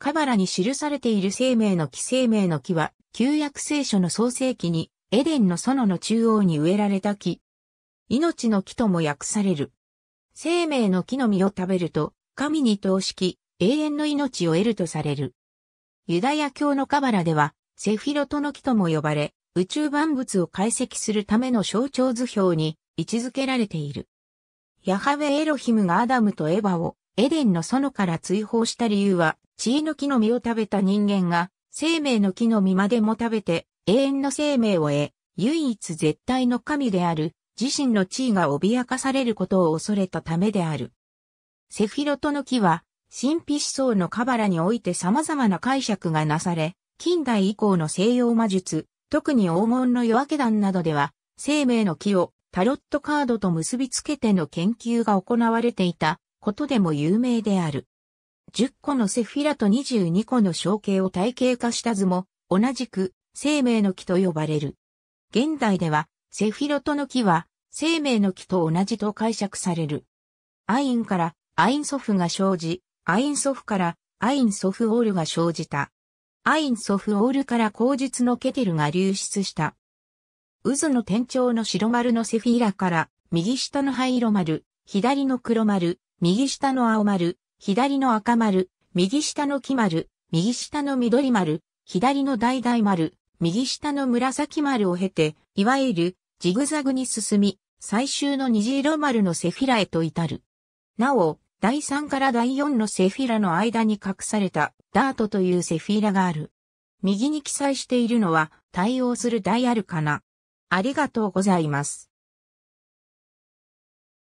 カバラに記されている生命の木生命の木は、旧約聖書の創世記に、エデンの園の中央に植えられた木。命の木とも訳される。生命の木の実を食べると、神に投き、永遠の命を得るとされる。ユダヤ教のカバラでは、セフィロトの木とも呼ばれ、宇宙万物を解析するための象徴図表に位置づけられている。ヤハウェエロヒムがアダムとエヴァをエデンの園から追放した理由は、知恵の木の実を食べた人間が、生命の木の実までも食べて、永遠の生命を得、唯一絶対の神である、自身の地位が脅かされることを恐れたためである。セフィロトの木は、神秘思想のカバラにおいて様々な解釈がなされ、近代以降の西洋魔術、特に黄金の夜明け団などでは、生命の木をタロットカードと結びつけての研究が行われていたことでも有名である。10個のセフィラと22個の象形を体系化した図も、同じく、生命の木と呼ばれる。現代では、セフィロトの木は、生命の木と同じと解釈される。アインから、アイン祖父が生じ、アイン祖父から、アイン祖父オールが生じた。アイン祖父オールから口述のケテルが流出した。渦の天頂の白丸のセフィラから、右下の灰色丸、左の黒丸、右下の青丸、左の赤丸、右下の黄丸、右下の緑丸、左の大々丸、右下の紫丸を経て、いわゆるジグザグに進み、最終の虹色丸のセフィラへと至る。なお、第3から第4のセフィラの間に隠されたダートというセフィラがある。右に記載しているのは対応するダイアルかな。ありがとうございます。